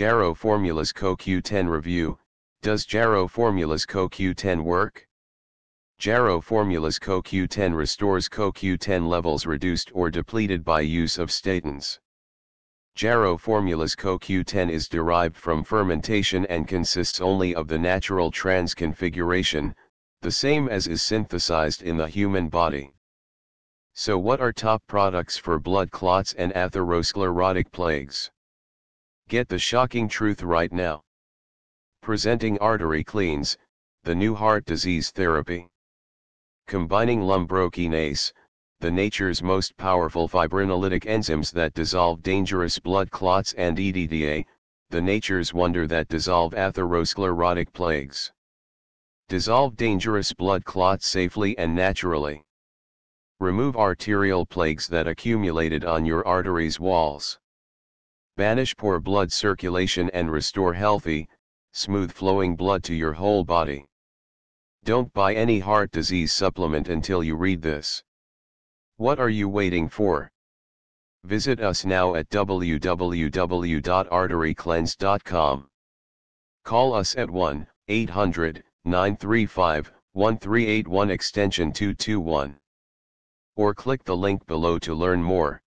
Jarrow Formulas CoQ10 Review, Does Jarrow Formulas CoQ10 Work? Jarrow Formulas CoQ10 restores CoQ10 levels reduced or depleted by use of statins. Jarrow Formulas CoQ10 is derived from fermentation and consists only of the natural trans configuration, the same as is synthesized in the human body. So what are top products for blood clots and atherosclerotic plagues? Get the shocking truth right now. Presenting artery cleans, the new heart disease therapy. Combining lumbrokinase, the nature's most powerful fibrinolytic enzymes that dissolve dangerous blood clots and EDTA, the nature's wonder that dissolve atherosclerotic plagues. Dissolve dangerous blood clots safely and naturally. Remove arterial plagues that accumulated on your arteries walls. Banish poor blood circulation and restore healthy, smooth flowing blood to your whole body. Don't buy any heart disease supplement until you read this. What are you waiting for? Visit us now at www.arterycleanse.com. Call us at 1 800 935 1381 extension 221. Or click the link below to learn more.